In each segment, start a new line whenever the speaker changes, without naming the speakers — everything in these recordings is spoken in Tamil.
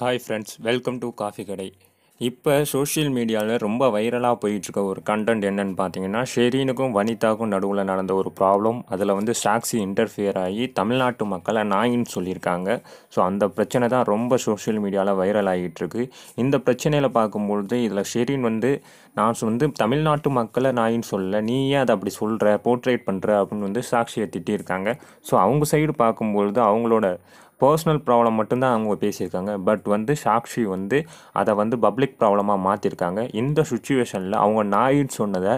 hi friends welcome to coffee கடை இப்போ சோஷியல் மீடியாவில் ரொம்ப வைரலாக போயிட்டுருக்க ஒரு கண்டென்ட் என்னென்னு பார்த்தீங்கன்னா ஷெரீனுக்கும் வனிதாக்கும் நடுவில் நடந்த ஒரு ப்ராப்ளம் அதில் வந்து சாக்ஸி இன்டர்ஃபியர் ஆகி தமிழ்நாட்டு மக்களை நாயின்னு சொல்லியிருக்காங்க ஸோ அந்த பிரச்சனை தான் ரொம்ப சோஷியல் மீடியாவில் வைரல் ஆகிட்டுருக்கு இந்த பிரச்சனையில் பார்க்கும்பொழுது இதில் ஷெரீன் வந்து நான் வந்து தமிழ்நாட்டு மக்களை நாயின்னு சொல்லலை நீ ஏன் அதை அப்படி சொல்கிற போர்ட்ரேட் பண்ணுற அப்படின்னு வந்து சாக்ஷியை திட்டியிருக்காங்க ஸோ அவங்க சைடு பார்க்கும்பொழுது அவங்களோட பர்சனல் ப்ராப்ளம் மட்டும்தான் அவங்க பேசியிருக்காங்க பட் வந்து சாக்ஷி வந்து அதை வந்து பப்ளிக் ப்ராப்ளமாக மாற்றிருக்காங்க இந்த சுச்சுவேஷனில் அவங்க நாயின்னு சொன்னதை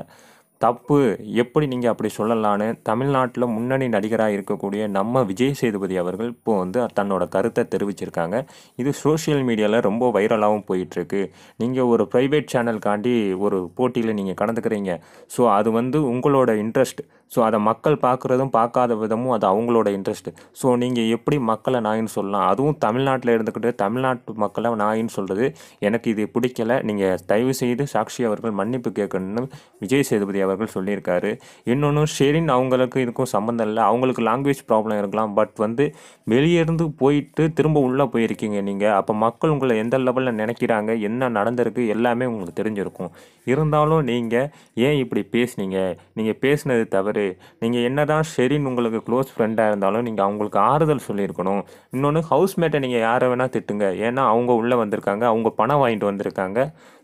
தப்பு எப்படி நீங்கள் அப்படி சொல்லலான்னு தமிழ்நாட்டில் முன்னணி நடிகராக இருக்கக்கூடிய நம்ம விஜய் சேதுபதி அவர்கள் இப்போது வந்து தன்னோட கருத்தை தெரிவிச்சிருக்காங்க இது சோஷியல் மீடியாவில் ரொம்ப வைரலாகவும் போயிட்டுருக்கு நீங்கள் ஒரு ப்ரைவேட் காண்டி ஒரு போட்டியில் நீங்கள் கலந்துக்கிறீங்க ஸோ அது வந்து உங்களோட இன்ட்ரெஸ்ட் ஸோ அதை மக்கள் பார்க்குறதும் பார்க்காத விதமும் அது அவங்களோட இன்ட்ரெஸ்ட் ஸோ நீங்கள் எப்படி மக்களை நாயின்னு சொல்லலாம் அதுவும் தமிழ்நாட்டில் இருந்துக்கிட்டு தமிழ்நாட்டு மக்களை நாயின்னு சொல்கிறது எனக்கு இது பிடிக்கலை நீங்கள் தயவு செய்து சாட்சி அவர்கள் மன்னிப்பு கேட்கணும்னு விஜய் சேதுபதி அவர் அவர்கள் சொல்லியிருக்காரு இன்னொன்று ஷெரின் அவங்களுக்கு இதுக்கும் சம்மந்தம் இல்லை அவங்களுக்கு லாங்குவேஜ் ப்ராப்ளம் இருக்கலாம் பட் வந்து வெளியேருந்து போயிட்டு திரும்ப உள்ளே போயிருக்கீங்க நீங்கள் அப்போ மக்கள் உங்களை எந்த லெவலில் நினைக்கிறாங்க என்ன நடந்திருக்கு எல்லாமே உங்களுக்கு தெரிஞ்சிருக்கும் இருந்தாலும் நீங்கள் ஏன் இப்படி பேசுனீங்க நீங்கள் பேசுனது தவறு நீங்கள் என்ன தான் ஷெரின் உங்களுக்கு க்ளோஸ் ஃப்ரெண்டாக இருந்தாலும் நீங்கள் அவங்களுக்கு ஆறுதல் சொல்லியிருக்கணும் இன்னொன்று ஹவுஸ்மேட்டை நீங்கள் யாரை வேணால் திட்டுங்க ஏன்னா அவங்க உள்ளே வந்திருக்காங்க அவங்க பணம் வாங்கிட்டு வந்திருக்காங்க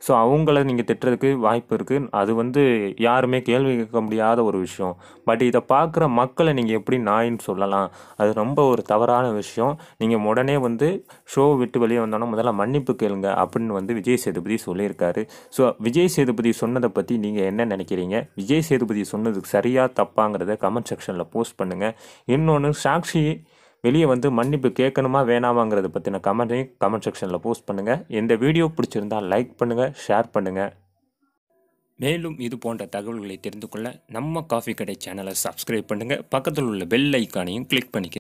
ஸோ அவங்கள நீங்கள் திட்டுறதுக்கு வாய்ப்பு இருக்குது அது வந்து யாருமே கேள்வி கேட்க முடியாத ஒரு விஷயம் பட் இதை பார்க்குற மக்களை நீங்கள் எப்படி நாயின்னு சொல்லலாம் அது ரொம்ப ஒரு தவறான விஷயம் நீங்கள் உடனே வந்து ஷோ விட்டு வெளியே வந்தோன்னா முதல்ல மன்னிப்பு கேளுங்க அப்படின்னு வந்து விஜய் சேதுபதி சொல்லியிருக்காரு ஸோ விஜய் சேதுபதி சொன்னதை பற்றி நீங்கள் என்ன நினைக்கிறீங்க விஜய் சேதுபதி சொன்னதுக்கு சரியாக தப்பாங்கிறத கமெண்ட் செக்ஷனில் போஸ்ட் பண்ணுங்கள் இன்னொன்று சாக்ஷி வெளியே வந்து மன்னிப்பு கேட்கணுமா வேணாமாங்கிறத பற்றின கமெண்ட்டையும் கமெண்ட் செக்ஷனில் போஸ்ட் பண்ணுங்கள் இந்த வீடியோ பிடிச்சிருந்தால் லைக் பண்ணுங்கள் ஷேர் பண்ணுங்கள் மேலும் இது போன்ற தகவல்களை தெரிந்து கொள்ள நம்ம காஃபி கடை சேனலை சப்ஸ்கிரைப் பண்ணுங்கள் பக்கத்தில் உள்ள பெல் ஐக்கானையும் கிளிக் பண்ணிக்க